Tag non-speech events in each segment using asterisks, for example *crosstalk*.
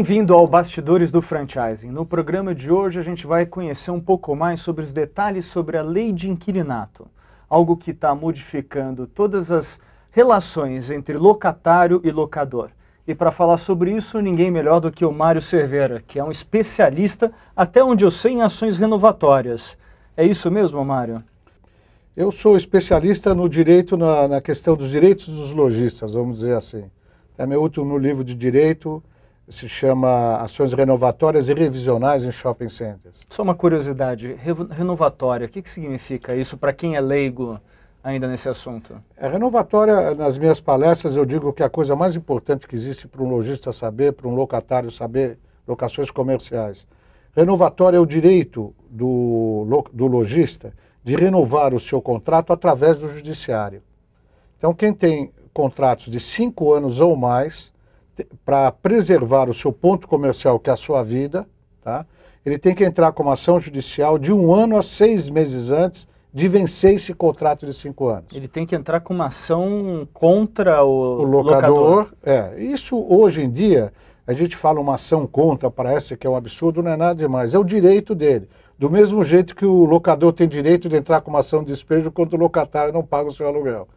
Bem-vindo ao Bastidores do Franchising. No programa de hoje a gente vai conhecer um pouco mais sobre os detalhes sobre a lei de inquilinato, algo que está modificando todas as relações entre locatário e locador. E para falar sobre isso, ninguém melhor do que o Mário Cervera, que é um especialista, até onde eu sei, em ações renovatórias. É isso mesmo, Mário? Eu sou especialista no direito, na, na questão dos direitos dos lojistas, vamos dizer assim. É meu último livro de direito, se chama Ações Renovatórias e Revisionais em Shopping Centers. Só uma curiosidade, re renovatória, o que, que significa isso para quem é leigo ainda nesse assunto? É renovatória, nas minhas palestras, eu digo que a coisa mais importante que existe para um lojista saber, para um locatário saber, locações comerciais. Renovatória é o direito do, do lojista de renovar o seu contrato através do judiciário. Então, quem tem contratos de cinco anos ou mais para preservar o seu ponto comercial, que é a sua vida, tá? ele tem que entrar com uma ação judicial de um ano a seis meses antes de vencer esse contrato de cinco anos. Ele tem que entrar com uma ação contra o, o locador. locador. É, isso hoje em dia a gente fala uma ação contra, parece que é um absurdo, não é nada demais. É o direito dele. Do mesmo jeito que o locador tem direito de entrar com uma ação de despejo quando o locatário não paga o seu aluguel.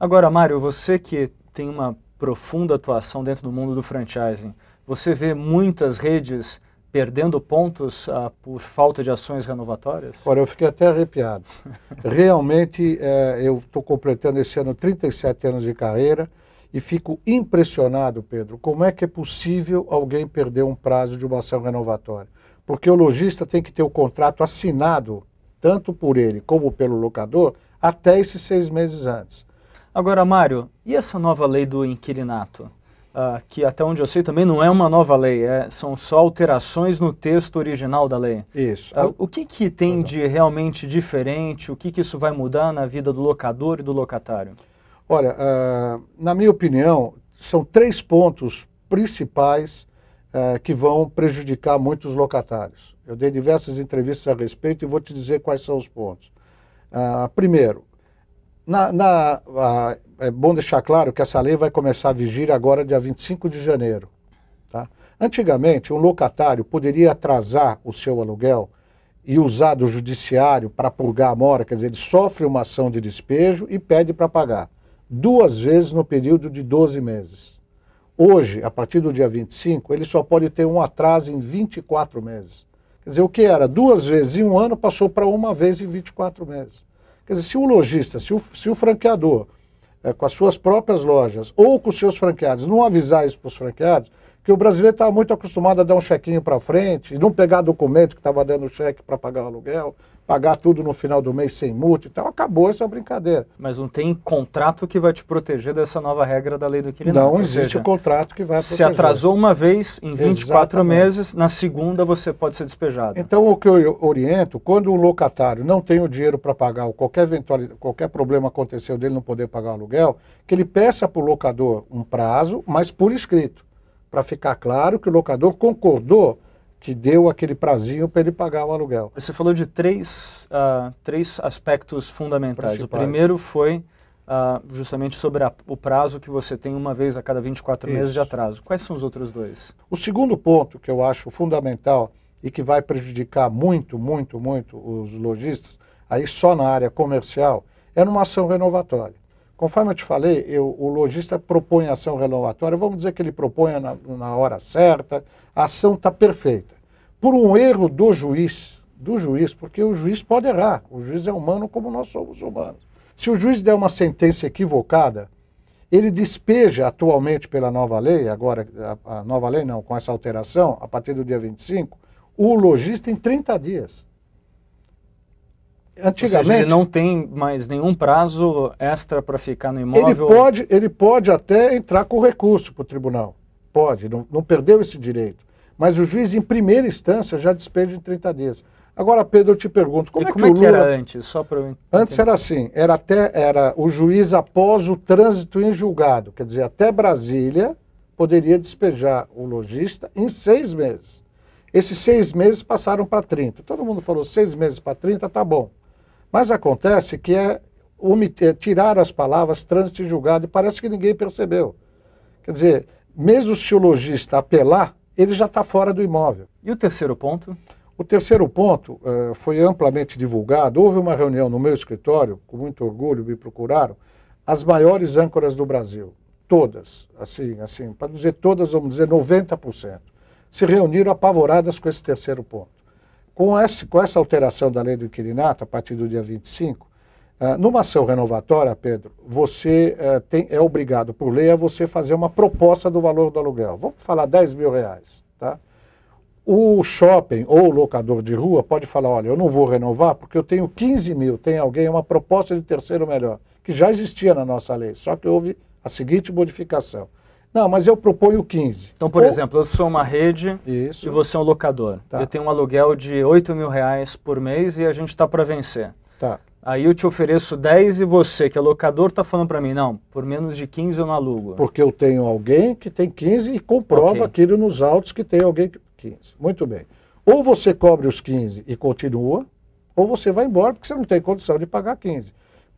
Agora, Mário, você que tem uma profunda atuação dentro do mundo do franchising. Você vê muitas redes perdendo pontos ah, por falta de ações renovatórias? Olha, eu fiquei até arrepiado. *laughs* Realmente, eh, eu estou completando esse ano 37 anos de carreira e fico impressionado, Pedro, como é que é possível alguém perder um prazo de uma ação renovatória? Porque o lojista tem que ter o contrato assinado, tanto por ele como pelo locador, até esses seis meses antes. Agora, Mário, e essa nova lei do inquilinato? Uh, que até onde eu sei também não é uma nova lei, é, são só alterações no texto original da lei. Isso. Uh, o que, que tem Exato. É. de realmente diferente, o que, que isso vai mudar na vida do locador e do locatário? Olha, uh, na minha opinião, são três pontos principais que vão prejudicar muitos locatários. Eu dei diversas entrevistas a respeito e vou te dizer quais são os pontos. primeiro, na, na a, é bom deixar claro que essa lei vai começar a vigir agora, dia 25 de janeiro. Tá? Antigamente, um locatário poderia atrasar o seu aluguel e usar do judiciário para purgar a mora, quer dizer, ele sofre uma ação de despejo e pede para pagar, duas vezes no período de 12 meses. Hoje, a partir do dia 25, ele só pode ter um atraso em 24 meses. Quer dizer, o que era duas vezes em um ano passou para uma vez em 24 meses. Quer dizer, se o lojista, se o, se o franqueador, é, com as suas próprias lojas ou com os seus franqueados, não avisar isso para os franqueados, que o brasileiro estava muito acostumado a dar um chequinho para frente e não pegar documento que estava dando cheque para pagar o aluguel, pagar tudo no final do mês sem multa e tal. Acabou essa brincadeira. Mas não tem contrato que vai te proteger dessa nova regra da lei do inquilinato. Não existe seja, contrato que vai proteger. Se atrasou uma vez em 24 Exatamente. meses, na segunda você pode ser despejado. Então o que eu oriento, quando o locatário não tem o dinheiro para pagar ou qualquer qualquer problema aconteceu dele não poder pagar o aluguel, que ele peça para o locador um prazo, mas por escrito para ficar claro que o locador concordou que deu aquele prazinho para ele pagar o aluguel. Você falou de três, uh, três aspectos fundamentais. O primeiro foi Uh, justamente sobre a, o prazo que você tem uma vez a cada 24 Isso. meses de atraso. Quais são os outros dois? O segundo ponto que eu acho fundamental e que vai prejudicar muito, muito, muito os lojistas, aí só na área comercial, é numa ação renovatória. Conforme eu te falei, eu, o lojista propõe ação renovatória, vamos dizer que ele propõe na, na hora certa, a ação está perfeita. Por um erro do juiz, do juiz, porque o juiz pode errar, o juiz é humano como nós somos humanos. Se o juiz der uma sentença equivocada, ele despeja atualmente pela nova lei, agora, a, a nova lei não, com essa alteração, a partir do dia 25, o lojista em 30 dias. Antigamente. Seja, ele não tem mais nenhum prazo extra para ficar no imóvel? Ele pode, ele pode até entrar com recurso para o tribunal. Pode, não, não perdeu esse direito. Mas o juiz, em primeira instância, já despede em 30 dias. Agora, Pedro, eu te pergunto, como, e é, que, é que Lula... era antes? Só para Antes era assim, era até era o juiz após o trânsito em julgado, quer dizer, até Brasília poderia despejar o lojista em seis meses. Esses seis meses passaram para 30. Todo mundo falou seis meses para 30, tá bom. Mas acontece que é, é, tirar as palavras trânsito e julgado, e parece que ninguém percebeu. Quer dizer, mesmo se o lojista apelar, ele já está fora do imóvel. E o terceiro ponto? O terceiro ponto uh, foi amplamente divulgado. Houve uma reunião no meu escritório, com muito orgulho me procuraram, as maiores âncoras do Brasil, todas, assim, assim, para dizer todas, vamos dizer 90%, se reuniram apavoradas com esse terceiro ponto. Com, esse, com essa alteração da lei do inquilinato, a partir do dia 25, ah, numa ação renovatória, Pedro, você eh, tem, é obrigado por lei a você fazer uma proposta do valor do aluguel. Vamos falar 10 mil reais. Tá? O shopping ou o locador de rua pode falar, olha, eu não vou renovar porque eu tenho 15 mil, tem alguém, é uma proposta de terceiro melhor, que já existia na nossa lei, só que houve a seguinte modificação. Não, mas eu proponho 15. Então, por Ou... exemplo, eu sou uma rede Isso. e você é um locador. Tá. Eu tenho um aluguel de 8 mil reais por mês e a gente está para vencer. Tá. Aí eu te ofereço 10 e você, que é locador, está falando para mim, não, por menos de 15 eu não alugo. Porque eu tenho alguém que tem 15 e comprova okay. aquilo nos autos que tem alguém que 15. Muito bem. Ou você cobre os 15 e continua, ou você vai embora porque você não tem condição de pagar 15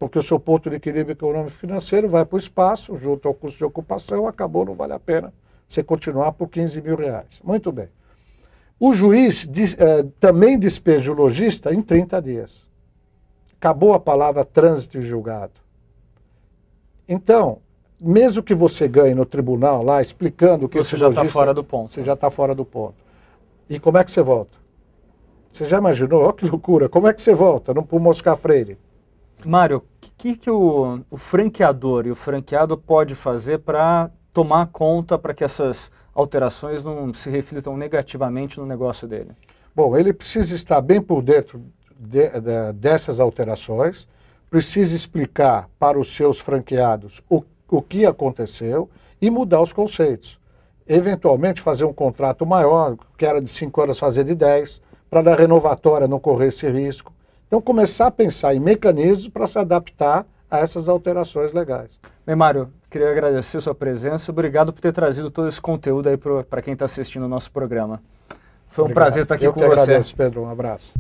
porque o seu ponto de equilíbrio econômico financeiro vai para o espaço, junto ao custo de ocupação, acabou, não vale a pena você continuar por 15 mil reais. Muito bem. O juiz diz, eh, também despeja o lojista em 30 dias. Acabou a palavra trânsito e julgado. Então, mesmo que você ganhe no tribunal lá, explicando que você já está fora do ponto. Você né? já está fora do ponto. E como é que você volta? Você já imaginou? Olha que loucura. Como é que você volta? Não o mosca Freire. Mário, que, que o, o franqueador e o franqueado pode fazer para tomar conta para que essas alterações não se reflitam negativamente no negócio dele? Bom, ele precisa estar bem por dentro de, de, dessas alterações, precisa explicar para os seus franqueados o, o que aconteceu e mudar os conceitos. Eventualmente fazer um contrato maior, que era de 5 anos fazer de 10, para na renovatória não correr esse risco. Então, começar a pensar em mecanismos para se adaptar a essas alterações legais. Bem, Mário, queria agradecer sua presença. Obrigado por ter trazido todo esse conteúdo aí para quem está assistindo o nosso programa. Foi um Obrigado. prazer estar aqui Eu com você. Agradeço, Pedro. Um abraço.